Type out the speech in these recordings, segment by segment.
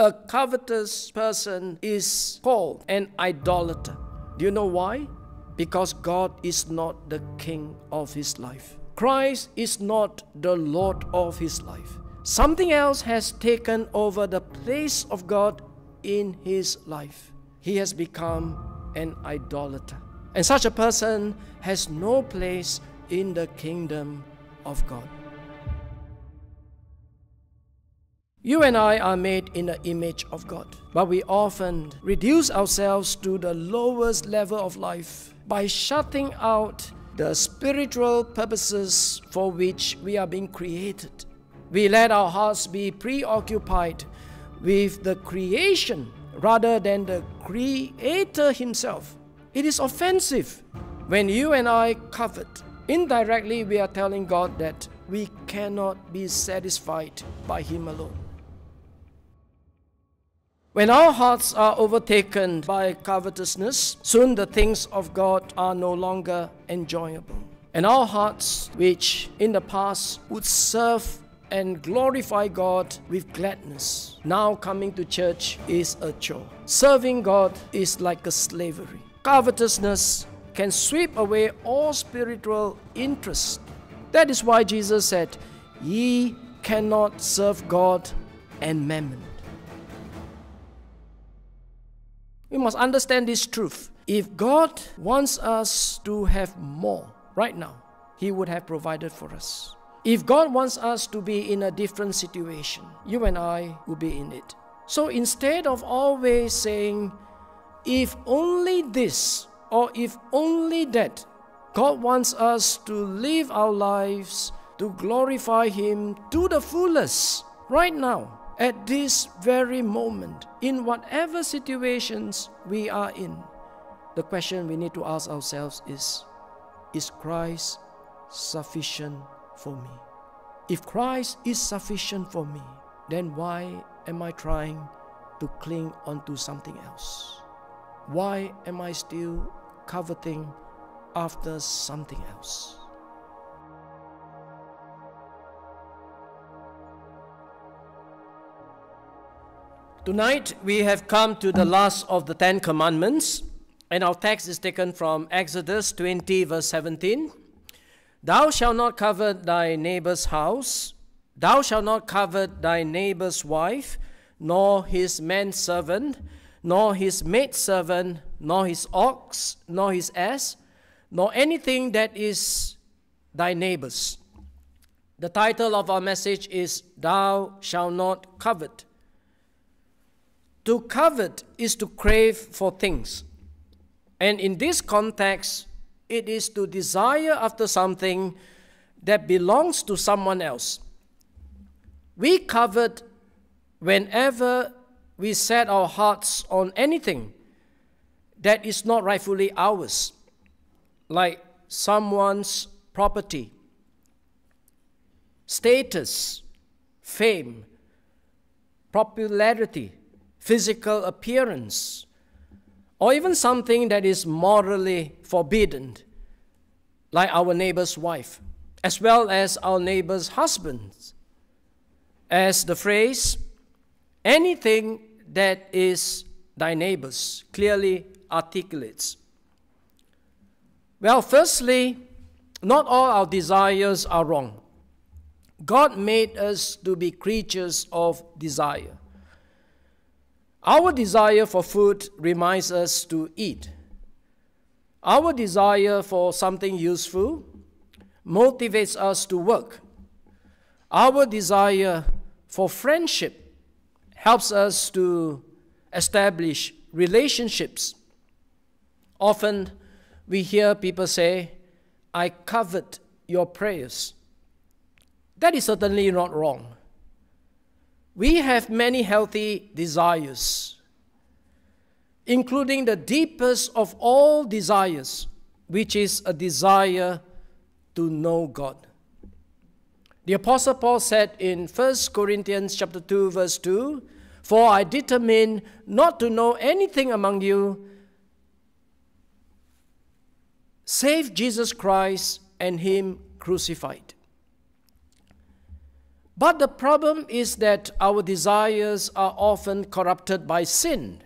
A covetous person is called an idolater. Do you know why? Because God is not the king of his life. Christ is not the Lord of his life. Something else has taken over the place of God in his life. He has become an idolater. And such a person has no place in the kingdom of God. You and I are made in the image of God, but we often reduce ourselves to the lowest level of life by shutting out the spiritual purposes for which we are being created. We let our hearts be preoccupied with the creation rather than the Creator Himself. It is offensive when you and I covet. Indirectly, we are telling God that we cannot be satisfied by Him alone. When our hearts are overtaken by covetousness, soon the things of God are no longer enjoyable. And our hearts, which in the past would serve and glorify God with gladness. Now coming to church is a chore. Serving God is like a slavery. Covetousness can sweep away all spiritual interest. That is why Jesus said, Ye cannot serve God and mammon. We must understand this truth. If God wants us to have more right now, He would have provided for us. If God wants us to be in a different situation, you and I will be in it. So instead of always saying, if only this or if only that, God wants us to live our lives to glorify Him to the fullest right now at this very moment, in whatever situations we are in, the question we need to ask ourselves is Is Christ sufficient for me? If Christ is sufficient for me, then why am I trying to cling onto something else? Why am I still coveting after something else? Tonight we have come to the last of the Ten Commandments, and our text is taken from Exodus 20, verse 17. Thou shalt not covet thy neighbor's house, thou shalt not covet thy neighbor's wife, nor his manservant, nor his maidservant, nor his ox, nor his ass, nor anything that is thy neighbor's. The title of our message is Thou Shalt Not Covet. To covet is to crave for things. And in this context, it is to desire after something that belongs to someone else. We covet whenever we set our hearts on anything that is not rightfully ours, like someone's property, status, fame, popularity, physical appearance, or even something that is morally forbidden, like our neighbor's wife, as well as our neighbor's husbands. As the phrase, anything that is thy neighbor's clearly articulates. Well, firstly, not all our desires are wrong. God made us to be creatures of desire. Our desire for food reminds us to eat. Our desire for something useful motivates us to work. Our desire for friendship helps us to establish relationships. Often we hear people say, I covet your prayers. That is certainly not wrong we have many healthy desires, including the deepest of all desires, which is a desire to know God. The Apostle Paul said in 1 Corinthians chapter 2, verse 2, For I determine not to know anything among you save Jesus Christ and Him crucified. But the problem is that our desires are often corrupted by sin.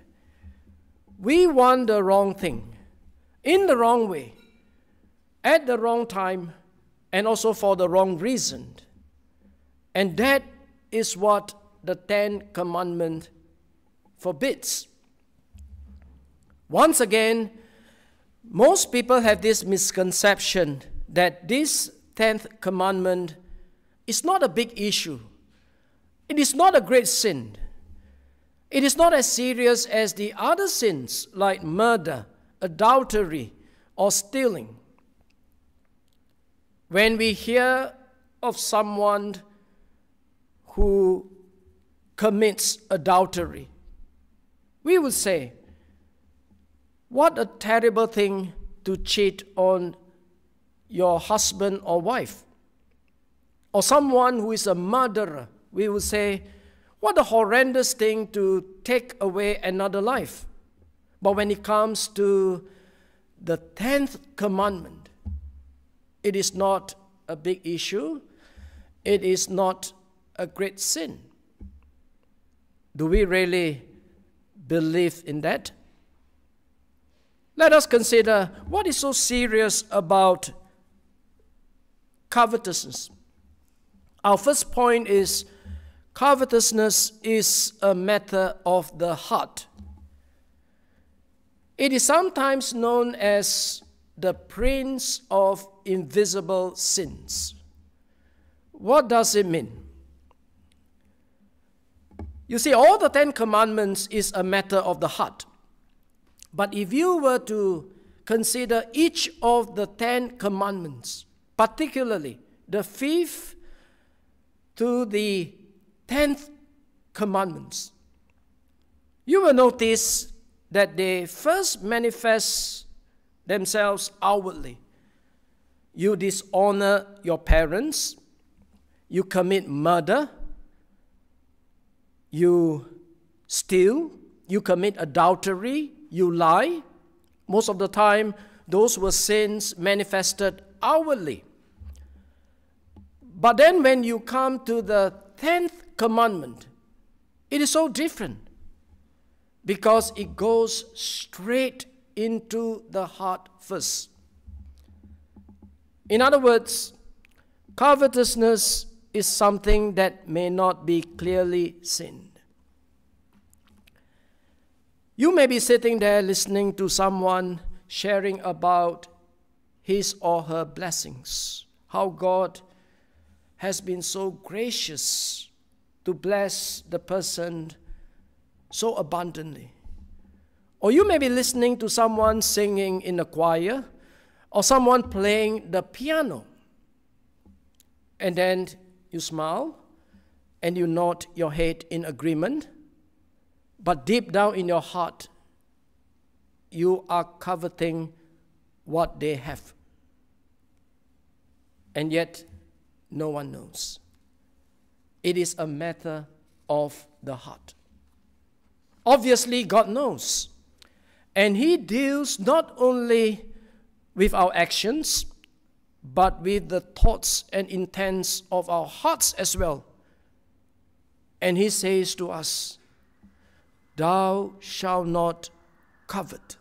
We want the wrong thing, in the wrong way, at the wrong time, and also for the wrong reason. And that is what the Ten Commandments forbids. Once again, most people have this misconception that this Tenth Commandment it's not a big issue. It is not a great sin. It is not as serious as the other sins like murder, adultery, or stealing. When we hear of someone who commits adultery, we would say, What a terrible thing to cheat on your husband or wife or someone who is a murderer, we will say, what a horrendous thing to take away another life. But when it comes to the 10th commandment, it is not a big issue. It is not a great sin. Do we really believe in that? Let us consider what is so serious about covetousness. Our first point is covetousness is a matter of the heart. It is sometimes known as the prince of invisible sins. What does it mean? You see, all the Ten Commandments is a matter of the heart. But if you were to consider each of the Ten Commandments, particularly the fifth to the 10th commandments, you will notice that they first manifest themselves outwardly. You dishonor your parents, you commit murder, you steal, you commit adultery, you lie. Most of the time, those were sins manifested outwardly. But then when you come to the 10th commandment, it is so different because it goes straight into the heart first. In other words, covetousness is something that may not be clearly seen. You may be sitting there listening to someone sharing about his or her blessings, how God has been so gracious to bless the person so abundantly. Or you may be listening to someone singing in a choir or someone playing the piano. And then you smile and you nod your head in agreement. But deep down in your heart, you are coveting what they have. And yet, no one knows. It is a matter of the heart. Obviously, God knows. And He deals not only with our actions, but with the thoughts and intents of our hearts as well. And He says to us, Thou shalt not covet.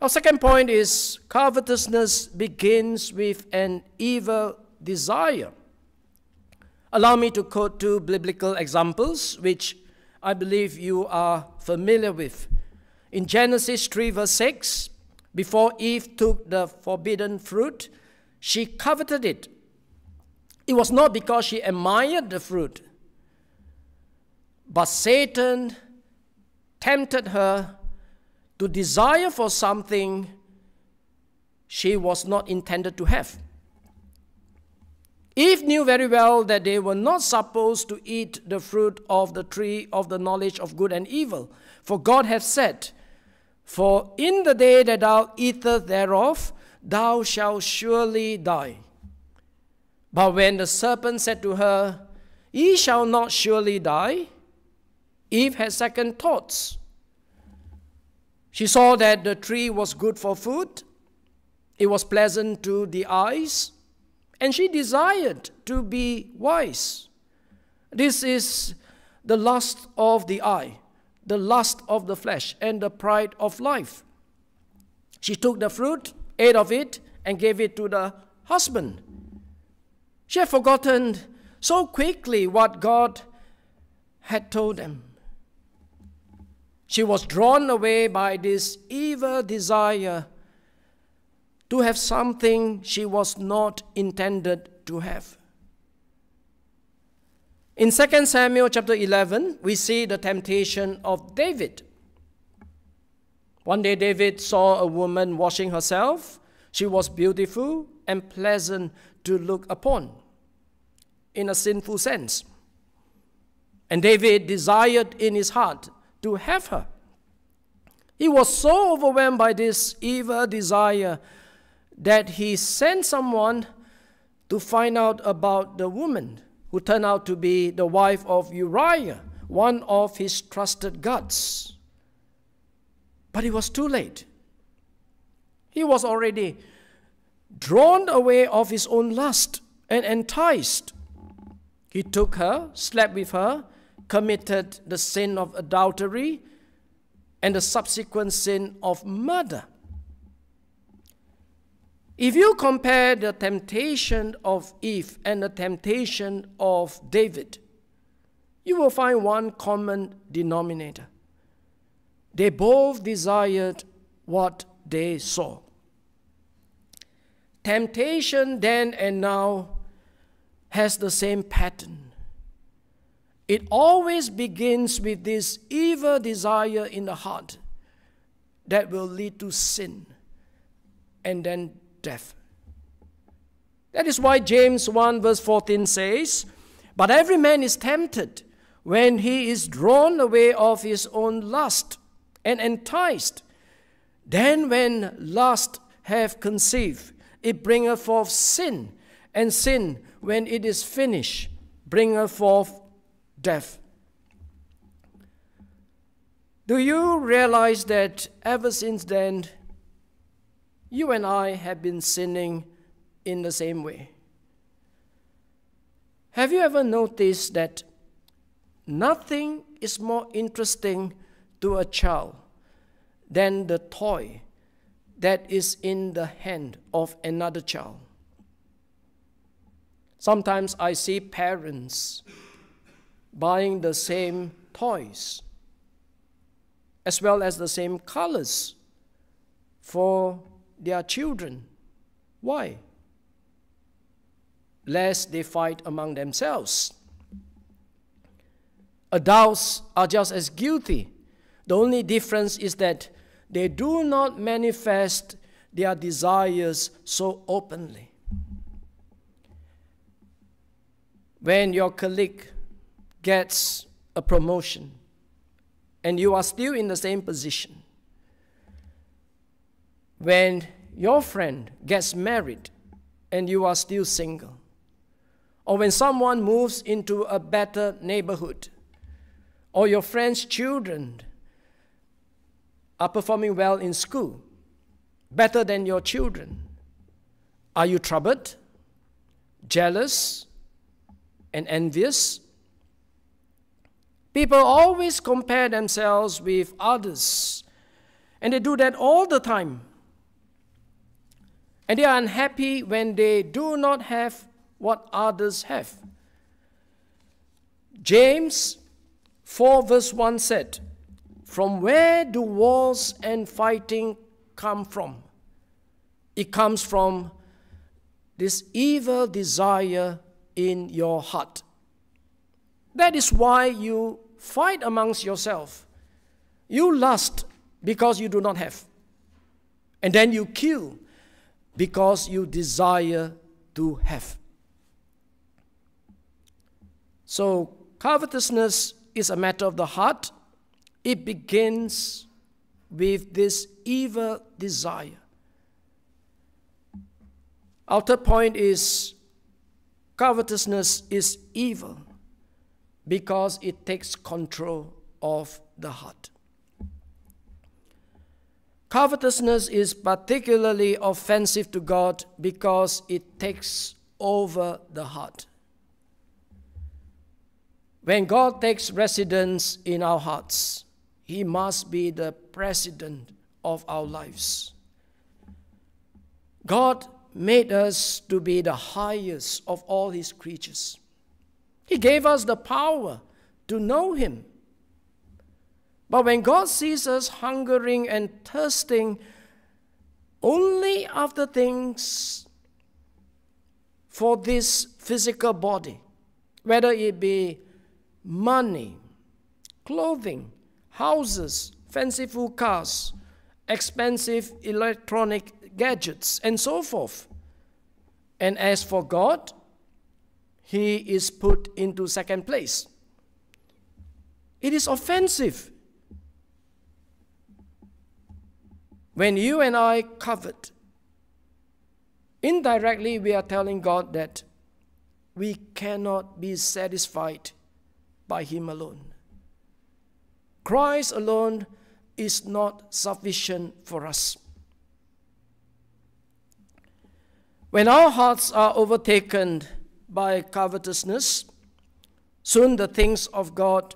Our second point is covetousness begins with an evil desire. Allow me to quote two biblical examples, which I believe you are familiar with. In Genesis 3, verse 6, before Eve took the forbidden fruit, she coveted it. It was not because she admired the fruit, but Satan tempted her to desire for something she was not intended to have. Eve knew very well that they were not supposed to eat the fruit of the tree of the knowledge of good and evil, for God hath said, For in the day that thou eatest thereof, thou shalt surely die. But when the serpent said to her, Ye shall not surely die, Eve had second thoughts she saw that the tree was good for food, it was pleasant to the eyes, and she desired to be wise. This is the lust of the eye, the lust of the flesh, and the pride of life. She took the fruit, ate of it, and gave it to the husband. She had forgotten so quickly what God had told them. She was drawn away by this evil desire to have something she was not intended to have. In 2 Samuel chapter 11, we see the temptation of David. One day, David saw a woman washing herself. She was beautiful and pleasant to look upon in a sinful sense. And David desired in his heart to have her. He was so overwhelmed by this evil desire that he sent someone to find out about the woman who turned out to be the wife of Uriah, one of his trusted guards. But it was too late. He was already drawn away of his own lust and enticed. He took her, slept with her, committed the sin of adultery and the subsequent sin of murder. If you compare the temptation of Eve and the temptation of David, you will find one common denominator. They both desired what they saw. Temptation then and now has the same pattern. It always begins with this evil desire in the heart that will lead to sin and then death. That is why James 1 verse 14 says, But every man is tempted when he is drawn away of his own lust and enticed. Then when lust have conceived, it bringeth forth sin, and sin, when it is finished, bringeth forth death. Do you realize that ever since then, you and I have been sinning in the same way? Have you ever noticed that nothing is more interesting to a child than the toy that is in the hand of another child? Sometimes I see parents buying the same toys as well as the same colors for their children. Why? Lest they fight among themselves. Adults are just as guilty. The only difference is that they do not manifest their desires so openly. When your colleague gets a promotion and you are still in the same position. When your friend gets married and you are still single, or when someone moves into a better neighborhood, or your friend's children are performing well in school, better than your children, are you troubled, jealous, and envious? People always compare themselves with others, and they do that all the time. And they are unhappy when they do not have what others have. James 4, verse 1 said, From where do wars and fighting come from? It comes from this evil desire in your heart. That is why you Fight amongst yourself. You lust because you do not have. And then you kill because you desire to have. So, covetousness is a matter of the heart. It begins with this evil desire. Outer point is covetousness is evil because it takes control of the heart. Covetousness is particularly offensive to God because it takes over the heart. When God takes residence in our hearts, He must be the president of our lives. God made us to be the highest of all His creatures. He gave us the power to know Him. But when God sees us hungering and thirsting only after things for this physical body, whether it be money, clothing, houses, fanciful cars, expensive electronic gadgets, and so forth. And as for God, he is put into second place. It is offensive. When you and I covet, indirectly we are telling God that we cannot be satisfied by Him alone. Christ alone is not sufficient for us. When our hearts are overtaken by covetousness, soon the things of God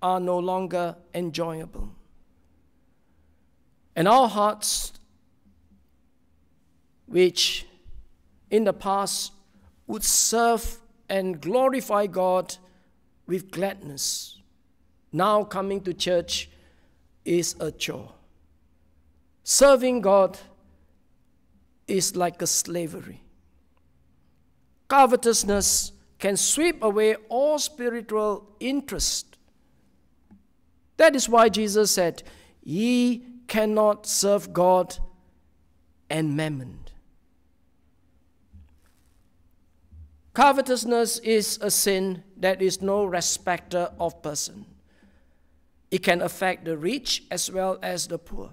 are no longer enjoyable. And our hearts, which in the past would serve and glorify God with gladness, now coming to church is a chore. Serving God is like a slavery covetousness can sweep away all spiritual interest. That is why Jesus said, Ye cannot serve God and mammon. Covetousness is a sin that is no respecter of person. It can affect the rich as well as the poor.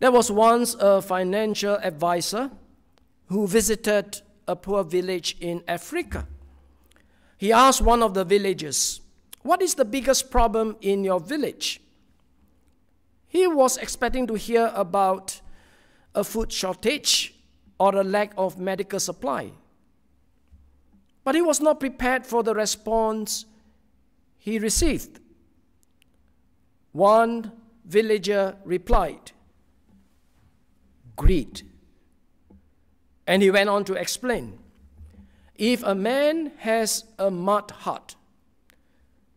There was once a financial advisor who visited a poor village in Africa. He asked one of the villagers, What is the biggest problem in your village? He was expecting to hear about a food shortage or a lack of medical supply. But he was not prepared for the response he received. One villager replied, Greed. And he went on to explain if a man has a mud hut,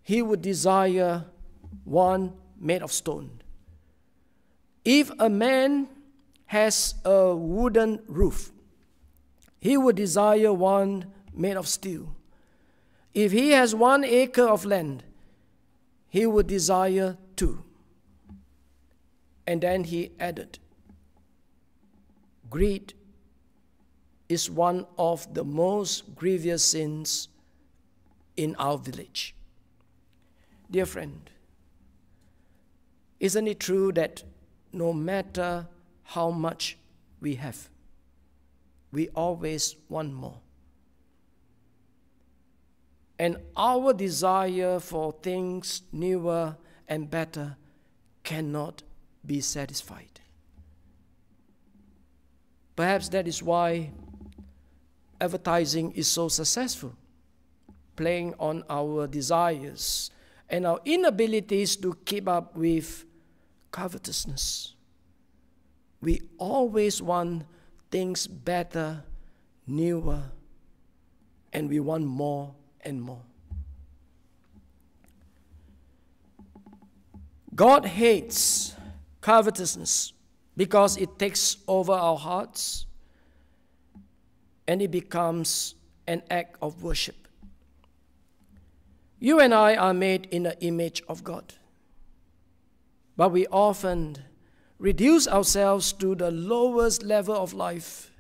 he would desire one made of stone. If a man has a wooden roof, he would desire one made of steel. If he has one acre of land, he would desire two. And then he added, Greed is one of the most grievous sins in our village. Dear friend, isn't it true that no matter how much we have, we always want more? And our desire for things newer and better cannot be satisfied. Perhaps that is why advertising is so successful, playing on our desires and our inabilities to keep up with covetousness. We always want things better, newer, and we want more and more. God hates covetousness because it takes over our hearts and it becomes an act of worship. You and I are made in the image of God, but we often reduce ourselves to the lowest level of life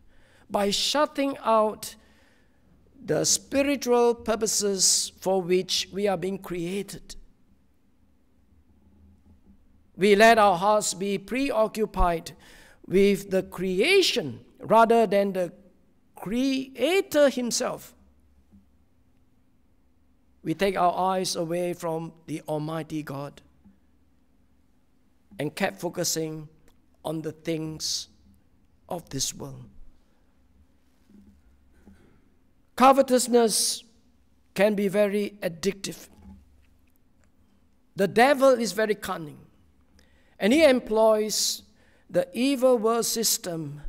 by shutting out the spiritual purposes for which we are being created. We let our hearts be preoccupied with the creation rather than the Creator Himself. We take our eyes away from the Almighty God and kept focusing on the things of this world. Covetousness can be very addictive. The devil is very cunning, and he employs the evil world system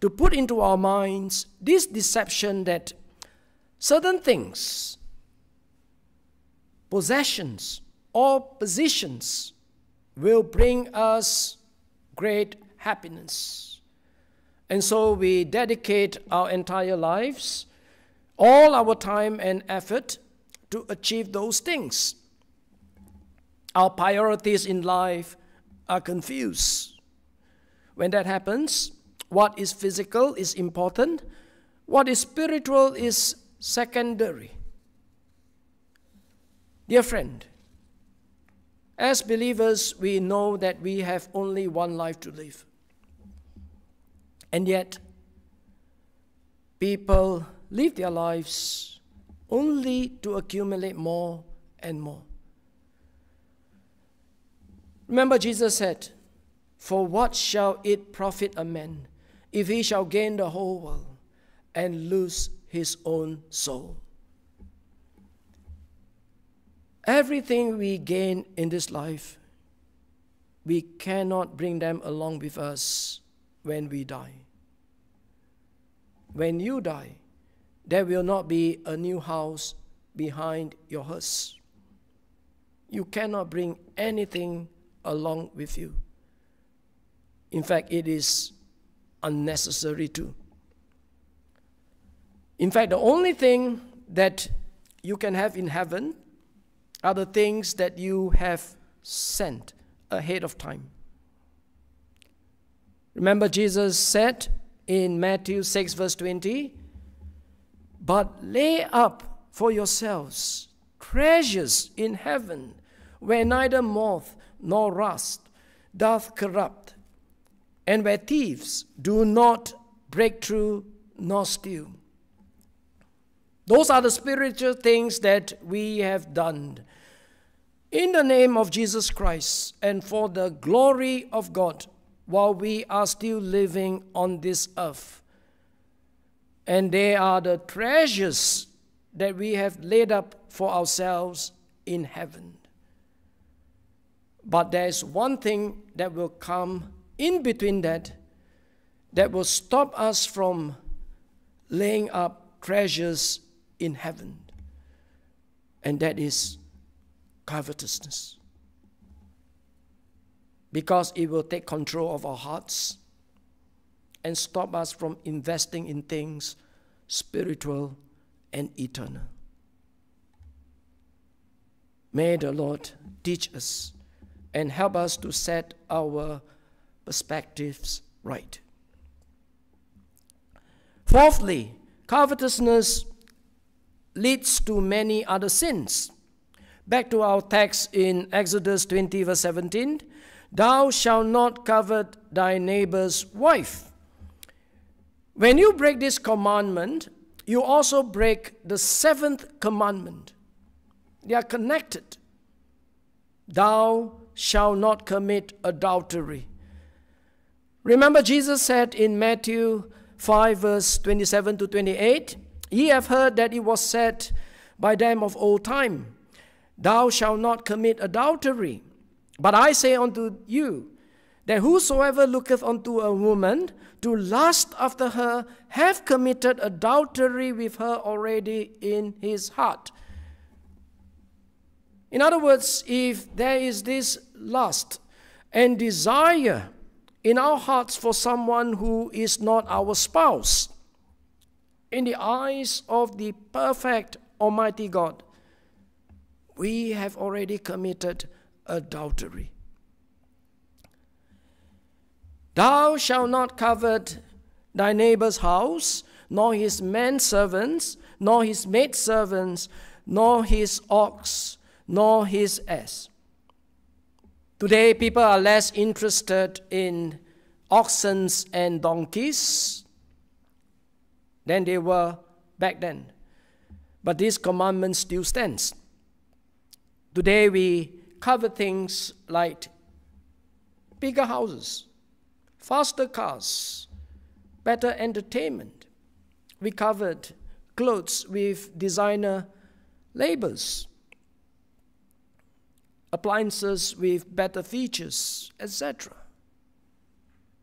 to put into our minds this deception that certain things, possessions, or positions will bring us great happiness. And so we dedicate our entire lives, all our time and effort to achieve those things. Our priorities in life are confused. When that happens, what is physical is important. What is spiritual is secondary. Dear friend, as believers, we know that we have only one life to live. And yet, people live their lives only to accumulate more and more. Remember, Jesus said, For what shall it profit a man if he shall gain the whole world and lose his own soul? Everything we gain in this life, we cannot bring them along with us when we die. When you die, there will not be a new house behind your hearse. You cannot bring anything along with you. In fact, it is unnecessary too. In fact, the only thing that you can have in heaven are the things that you have sent ahead of time. Remember, Jesus said in Matthew 6, verse 20, But lay up for yourselves treasures in heaven where neither moth nor rust doth corrupt and where thieves do not break through nor steal. Those are the spiritual things that we have done. In the name of Jesus Christ and for the glory of God, while we are still living on this earth. And they are the treasures that we have laid up for ourselves in heaven. But there is one thing that will come in between that that will stop us from laying up treasures in heaven, and that is covetousness. Because it will take control of our hearts and stop us from investing in things spiritual and eternal. May the Lord teach us and help us to set our perspectives right. Fourthly, covetousness leads to many other sins. Back to our text in Exodus 20, verse 17 Thou shalt not covet thy neighbor's wife. When you break this commandment, you also break the seventh commandment. They are connected. Thou shalt not commit adultery. Remember Jesus said in Matthew 5 verse 27 to 28, Ye have heard that it was said by them of old time, Thou shalt not commit adultery. But I say unto you, that whosoever looketh unto a woman to lust after her have committed adultery with her already in his heart. In other words, if there is this lust and desire in our hearts for someone who is not our spouse. In the eyes of the perfect Almighty God, we have already committed adultery. Thou shalt not covet thy neighbor's house, nor his manservants, nor his maidservants, nor his ox, nor his ass. Today, people are less interested in oxen and donkeys than they were back then. But this commandment still stands. Today, we cover things like bigger houses, faster cars, better entertainment. We covered clothes with designer labels appliances with better features, etc.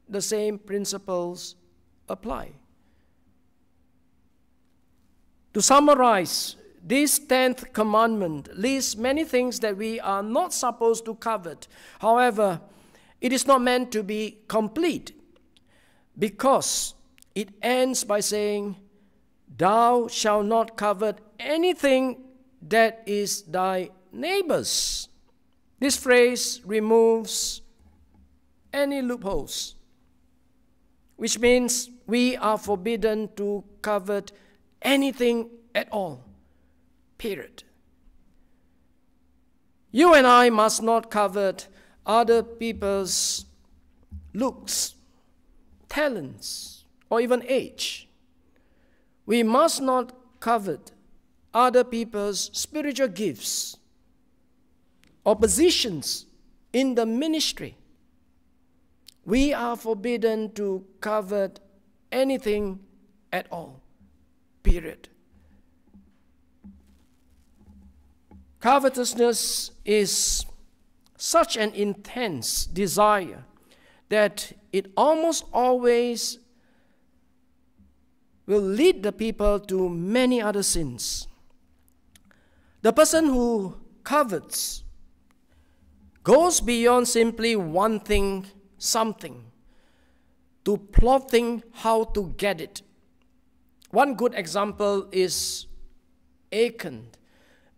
The same principles apply. To summarize, this 10th commandment lists many things that we are not supposed to covet. However, it is not meant to be complete because it ends by saying, Thou shalt not covet anything that is thy neighbor's. This phrase removes any loopholes, which means we are forbidden to covet anything at all. Period. You and I must not covet other people's looks, talents, or even age. We must not covet other people's spiritual gifts oppositions in the ministry. We are forbidden to covet anything at all. Period. Covetousness is such an intense desire that it almost always will lead the people to many other sins. The person who covets goes beyond simply wanting something to plotting how to get it. One good example is Achan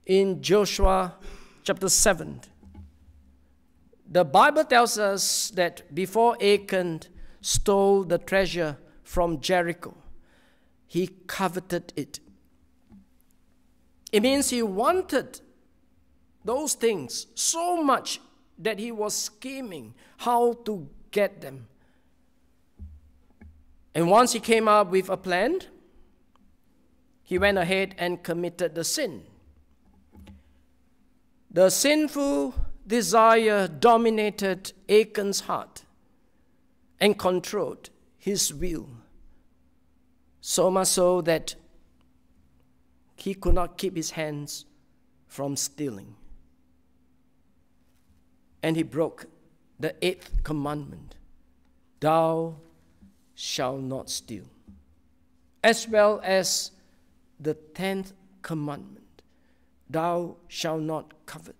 in Joshua chapter 7. The Bible tells us that before Achan stole the treasure from Jericho, he coveted it. It means he wanted those things so much that he was scheming how to get them. And once he came up with a plan, he went ahead and committed the sin. The sinful desire dominated Achan's heart and controlled his will, so much so that he could not keep his hands from stealing and he broke the eighth commandment Thou shalt not steal, as well as the tenth commandment Thou shalt not covet.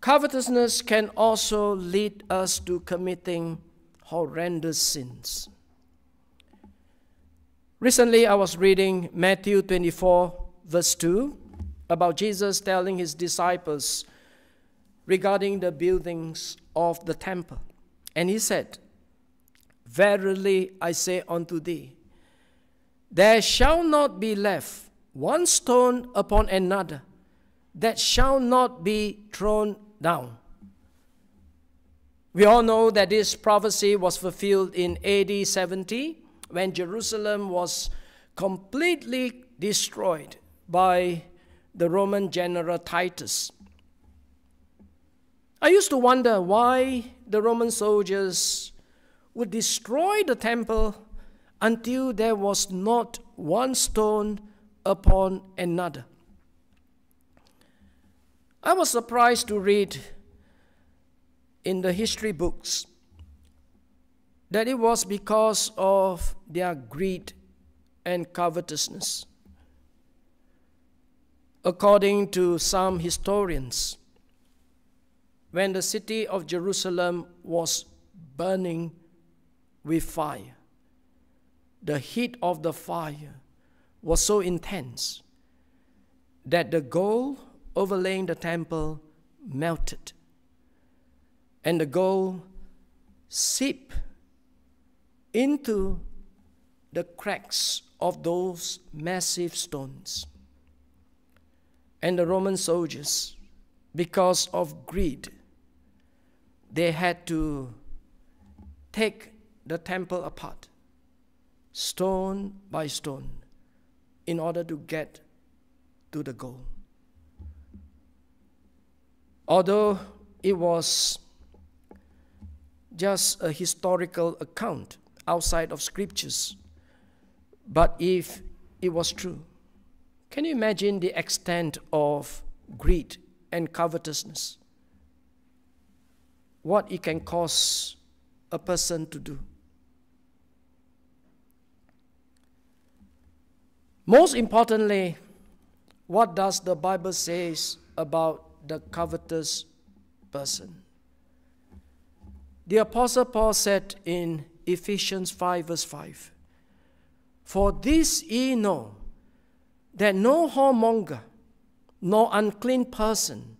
Covetousness can also lead us to committing horrendous sins. Recently, I was reading Matthew 24, verse 2, about Jesus telling his disciples regarding the buildings of the temple. And he said, Verily I say unto thee, there shall not be left one stone upon another that shall not be thrown down. We all know that this prophecy was fulfilled in AD 70 when Jerusalem was completely destroyed by the Roman general Titus. I used to wonder why the Roman soldiers would destroy the temple until there was not one stone upon another. I was surprised to read in the history books that it was because of their greed and covetousness. According to some historians, when the city of Jerusalem was burning with fire, the heat of the fire was so intense that the gold overlaying the temple melted and the gold seeped into the cracks of those massive stones and the Roman soldiers, because of greed, they had to take the temple apart, stone by stone, in order to get to the goal. Although it was just a historical account outside of scriptures, but if it was true, can you imagine the extent of greed and covetousness? What it can cause a person to do? Most importantly, what does the Bible says about the covetous person? The Apostle Paul said in Ephesians 5 verse 5, For this ye know, that no whoremonger, nor unclean person,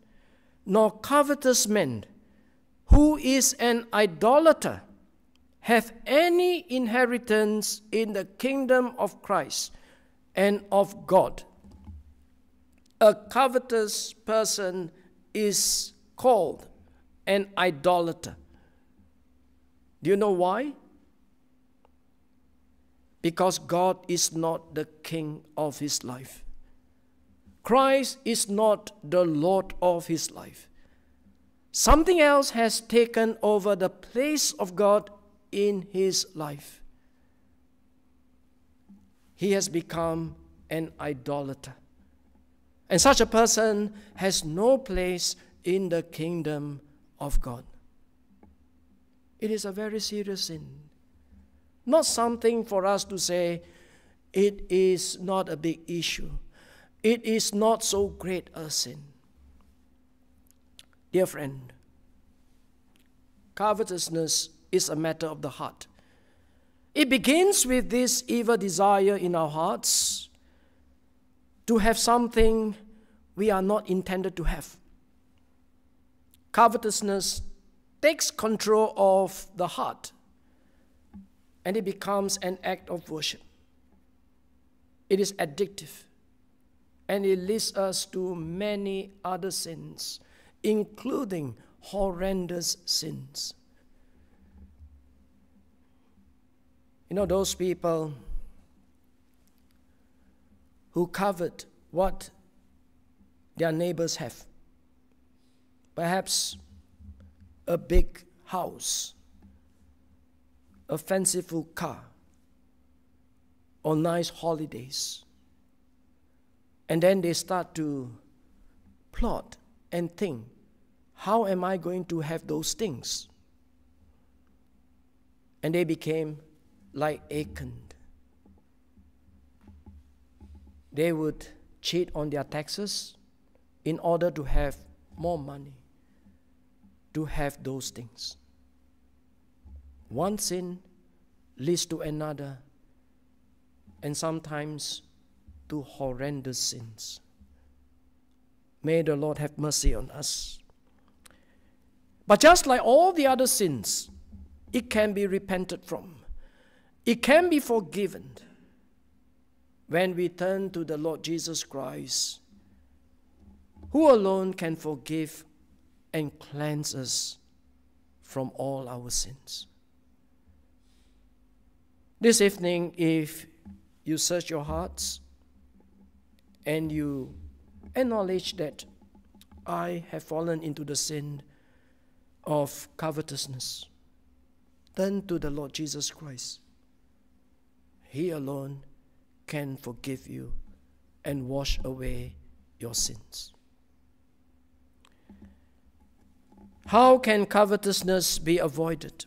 nor covetous man, who is an idolater, have any inheritance in the kingdom of Christ and of God. A covetous person is called an idolater. Do you know why? because God is not the king of his life. Christ is not the Lord of his life. Something else has taken over the place of God in his life. He has become an idolater. And such a person has no place in the kingdom of God. It is a very serious sin not something for us to say, it is not a big issue. It is not so great a sin. Dear friend, covetousness is a matter of the heart. It begins with this evil desire in our hearts to have something we are not intended to have. Covetousness takes control of the heart and it becomes an act of worship. It is addictive, and it leads us to many other sins, including horrendous sins. You know, those people who covet what their neighbors have. Perhaps a big house a fanciful car or nice holidays. And then they start to plot and think how am I going to have those things? And they became like Achan. They would cheat on their taxes in order to have more money, to have those things one sin leads to another, and sometimes to horrendous sins. May the Lord have mercy on us. But just like all the other sins, it can be repented from, it can be forgiven when we turn to the Lord Jesus Christ, who alone can forgive and cleanse us from all our sins. This evening, if you search your hearts and you acknowledge that I have fallen into the sin of covetousness, turn to the Lord Jesus Christ. He alone can forgive you and wash away your sins. How can covetousness be avoided?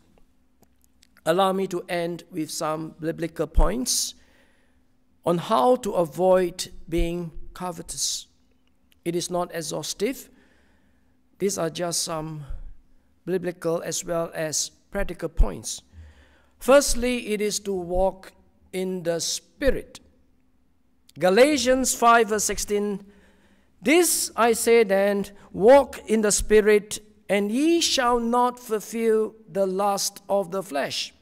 allow me to end with some biblical points on how to avoid being covetous. It is not exhaustive. These are just some biblical as well as practical points. Firstly, it is to walk in the Spirit. Galatians 5 verse 16, This I say then, walk in the Spirit, and ye shall not fulfill the lust of the flesh.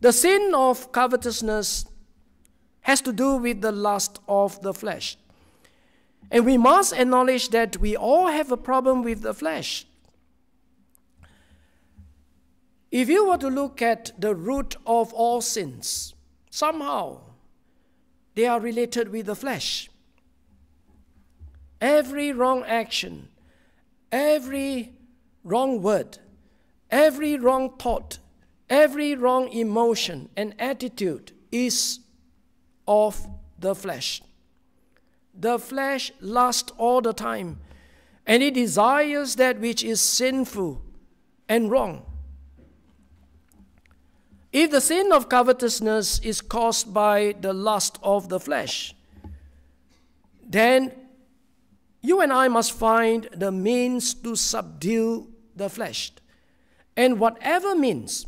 The sin of covetousness has to do with the lust of the flesh. And we must acknowledge that we all have a problem with the flesh. If you were to look at the root of all sins, somehow they are related with the flesh. Every wrong action, every wrong word, Every wrong thought, every wrong emotion and attitude is of the flesh. The flesh lusts all the time, and it desires that which is sinful and wrong. If the sin of covetousness is caused by the lust of the flesh, then you and I must find the means to subdue the flesh and whatever means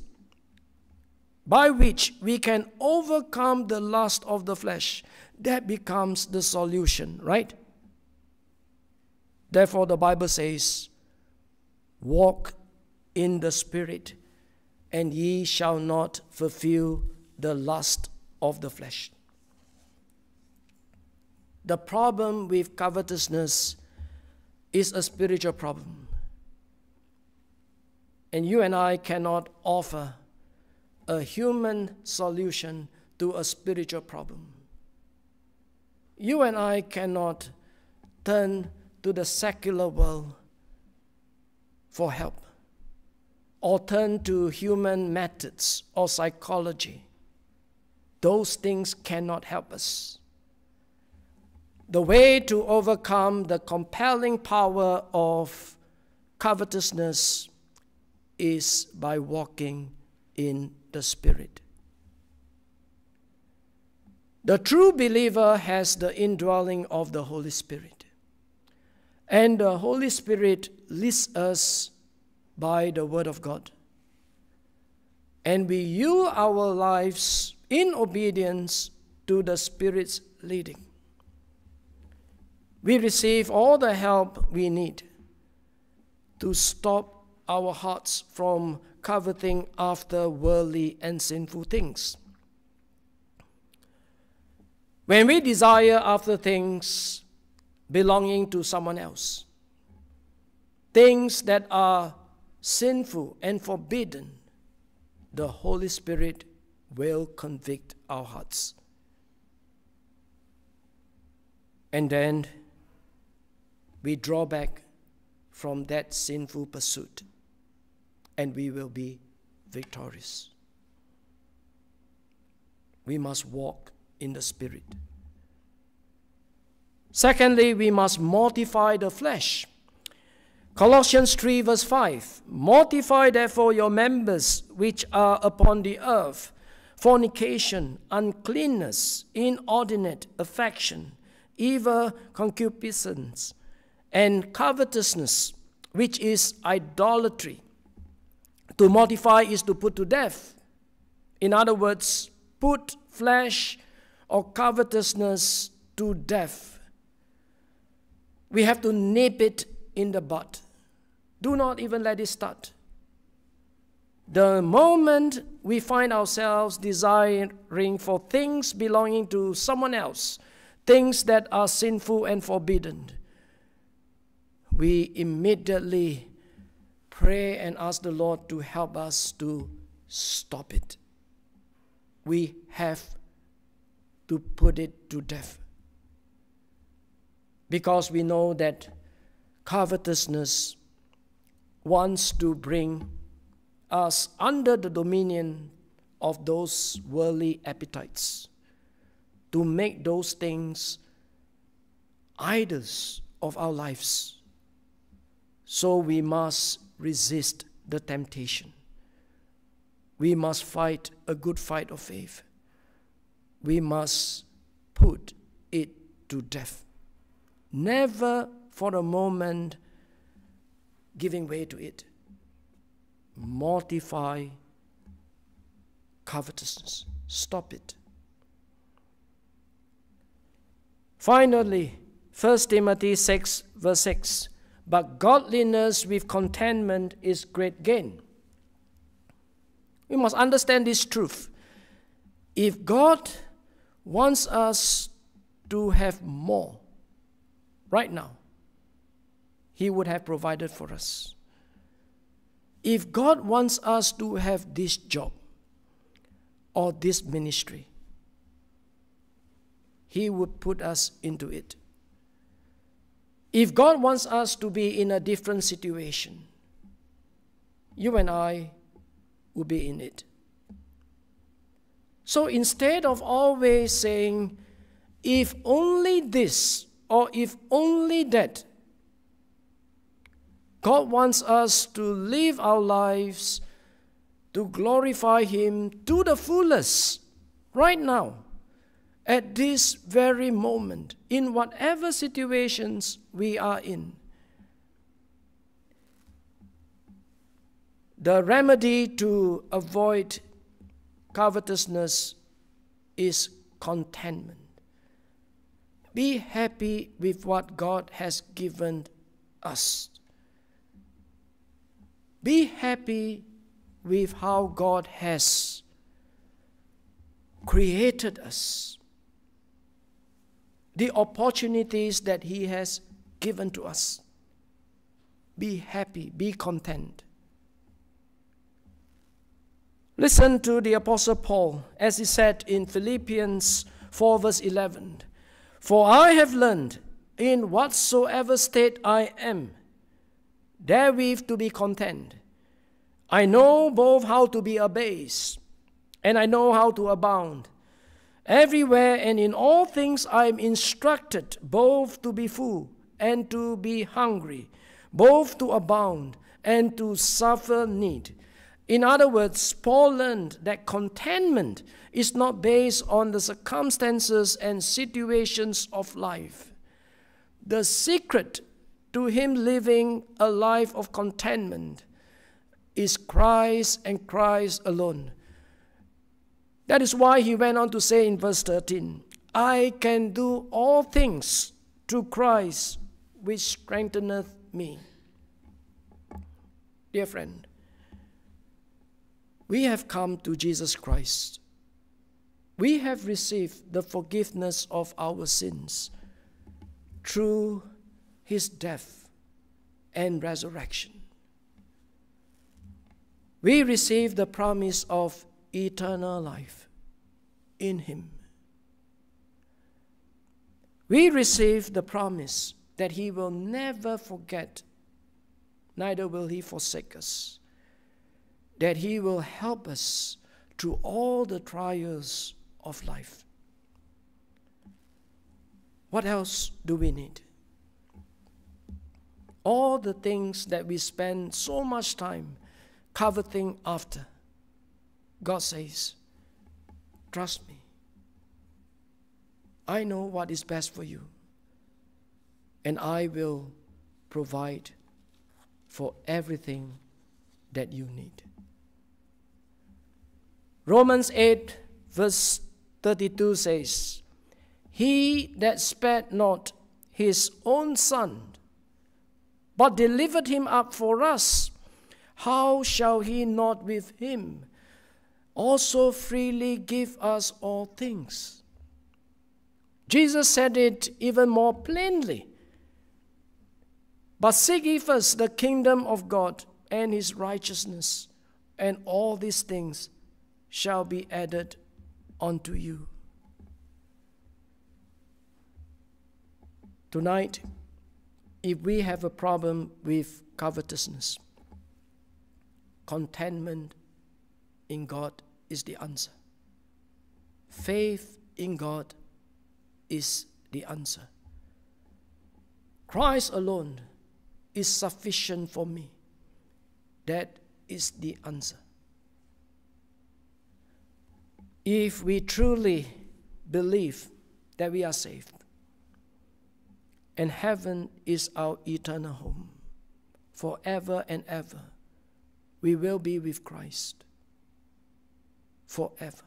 by which we can overcome the lust of the flesh, that becomes the solution, right? Therefore, the Bible says, Walk in the Spirit, and ye shall not fulfill the lust of the flesh. The problem with covetousness is a spiritual problem. And you and I cannot offer a human solution to a spiritual problem. You and I cannot turn to the secular world for help or turn to human methods or psychology. Those things cannot help us. The way to overcome the compelling power of covetousness is by walking in the Spirit. The true believer has the indwelling of the Holy Spirit. And the Holy Spirit leads us by the Word of God. And we use our lives in obedience to the Spirit's leading. We receive all the help we need to stop our hearts from coveting after worldly and sinful things. When we desire after things belonging to someone else, things that are sinful and forbidden, the Holy Spirit will convict our hearts. And then we draw back from that sinful pursuit and we will be victorious. We must walk in the Spirit. Secondly, we must mortify the flesh. Colossians 3, verse 5 Mortify therefore your members which are upon the earth fornication, uncleanness, inordinate affection, evil concupiscence, and covetousness, which is idolatry. To mortify is to put to death. In other words, put flesh or covetousness to death. We have to nip it in the bud. Do not even let it start. The moment we find ourselves desiring for things belonging to someone else, things that are sinful and forbidden, we immediately pray and ask the Lord to help us to stop it. We have to put it to death. Because we know that covetousness wants to bring us under the dominion of those worldly appetites, to make those things idols of our lives. So we must resist the temptation. We must fight a good fight of faith. We must put it to death. Never for a moment giving way to it. Mortify covetousness. Stop it. Finally, 1 Timothy 6, verse 6 but godliness with contentment is great gain. We must understand this truth. If God wants us to have more right now, He would have provided for us. If God wants us to have this job or this ministry, He would put us into it. If God wants us to be in a different situation, you and I will be in it. So instead of always saying, if only this or if only that, God wants us to live our lives to glorify Him to the fullest right now at this very moment, in whatever situations we are in. The remedy to avoid covetousness is contentment. Be happy with what God has given us. Be happy with how God has created us the opportunities that He has given to us. Be happy, be content. Listen to the Apostle Paul as he said in Philippians 4, verse 11 For I have learned in whatsoever state I am, therewith to be content. I know both how to be abased and I know how to abound. Everywhere and in all things I am instructed both to be full and to be hungry, both to abound and to suffer need. In other words, Paul learned that contentment is not based on the circumstances and situations of life. The secret to him living a life of contentment is Christ and Christ alone. That is why he went on to say in verse 13, I can do all things through Christ which strengtheneth me. Dear friend, we have come to Jesus Christ. We have received the forgiveness of our sins through his death and resurrection. We receive the promise of eternal life in him. We receive the promise that he will never forget, neither will he forsake us, that he will help us through all the trials of life. What else do we need? All the things that we spend so much time coveting after God says, Trust me. I know what is best for you, and I will provide for everything that you need. Romans 8, verse 32 says, He that spared not his own son, but delivered him up for us, how shall he not with him? also freely give us all things. Jesus said it even more plainly. But seek ye first the kingdom of God and his righteousness, and all these things shall be added unto you. Tonight, if we have a problem with covetousness, contentment, in God is the answer. Faith in God is the answer. Christ alone is sufficient for me. That is the answer. If we truly believe that we are saved and heaven is our eternal home forever and ever, we will be with Christ forever.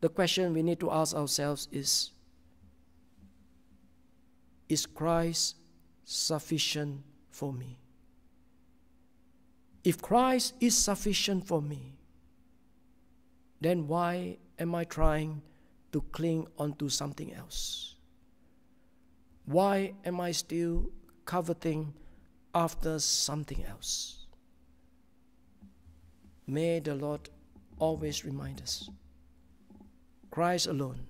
The question we need to ask ourselves is Is Christ sufficient for me? If Christ is sufficient for me, then why am I trying to cling onto something else? Why am I still coveting after something else? May the Lord always remind us Christ alone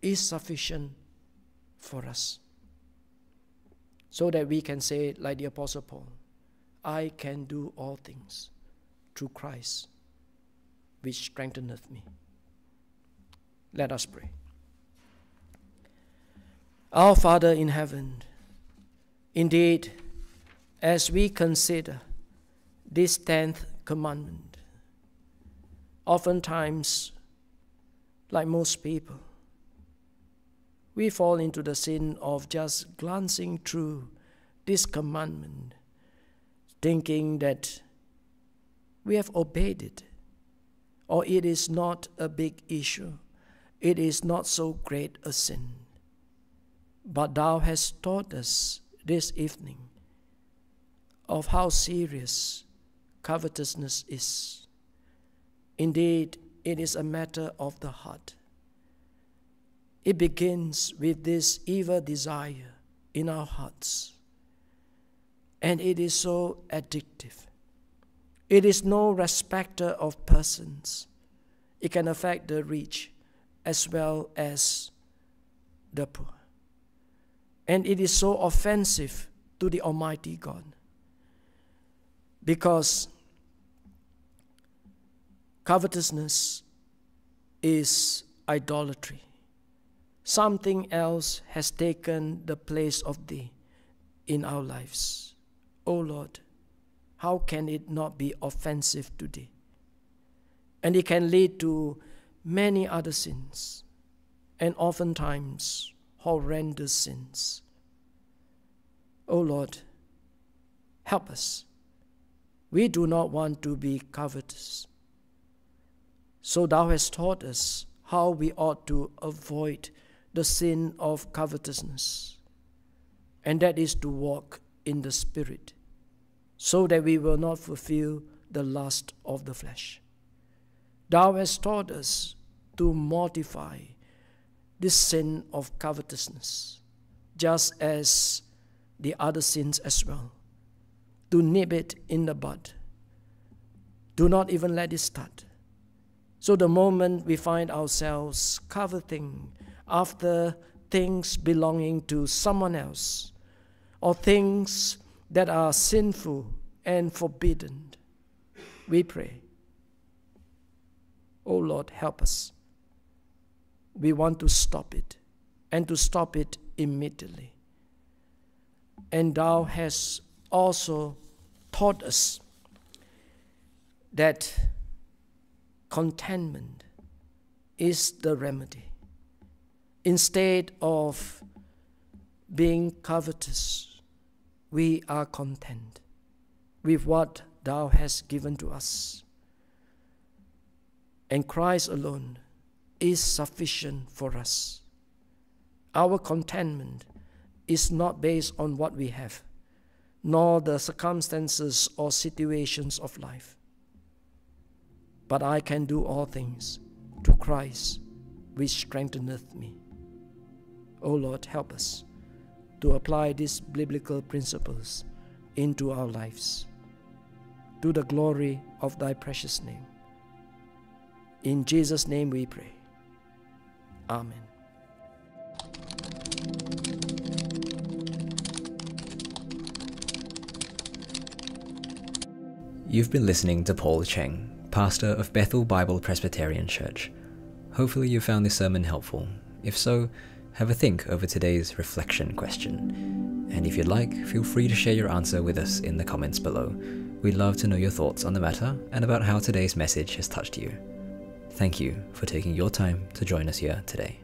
is sufficient for us. So that we can say, like the Apostle Paul, I can do all things through Christ, which strengtheneth me. Let us pray. Our Father in heaven, indeed, as we consider this tenth commandment. Oftentimes, like most people, we fall into the sin of just glancing through this commandment, thinking that we have obeyed it, or it is not a big issue, it is not so great a sin. But thou hast taught us this evening of how serious covetousness is. Indeed, it is a matter of the heart. It begins with this evil desire in our hearts. And it is so addictive. It is no respecter of persons. It can affect the rich as well as the poor. And it is so offensive to the Almighty God because covetousness is idolatry. Something else has taken the place of thee in our lives. O oh Lord, how can it not be offensive to thee? And it can lead to many other sins, and oftentimes horrendous sins. O oh Lord, help us we do not want to be covetous. So thou hast taught us how we ought to avoid the sin of covetousness, and that is to walk in the Spirit, so that we will not fulfill the lust of the flesh. Thou hast taught us to mortify this sin of covetousness, just as the other sins as well to nip it in the bud. Do not even let it start. So the moment we find ourselves coveting after things belonging to someone else or things that are sinful and forbidden, we pray, O oh Lord, help us. We want to stop it and to stop it immediately. And thou hast also taught us that contentment is the remedy. Instead of being covetous, we are content with what Thou hast given to us. And Christ alone is sufficient for us. Our contentment is not based on what we have nor the circumstances or situations of life. But I can do all things through Christ, which strengtheneth me. O Lord, help us to apply these biblical principles into our lives. To the glory of thy precious name. In Jesus' name we pray. Amen. You've been listening to Paul Cheng, pastor of Bethel Bible Presbyterian Church. Hopefully, you found this sermon helpful. If so, have a think over today's reflection question. And if you'd like, feel free to share your answer with us in the comments below. We'd love to know your thoughts on the matter and about how today's message has touched you. Thank you for taking your time to join us here today.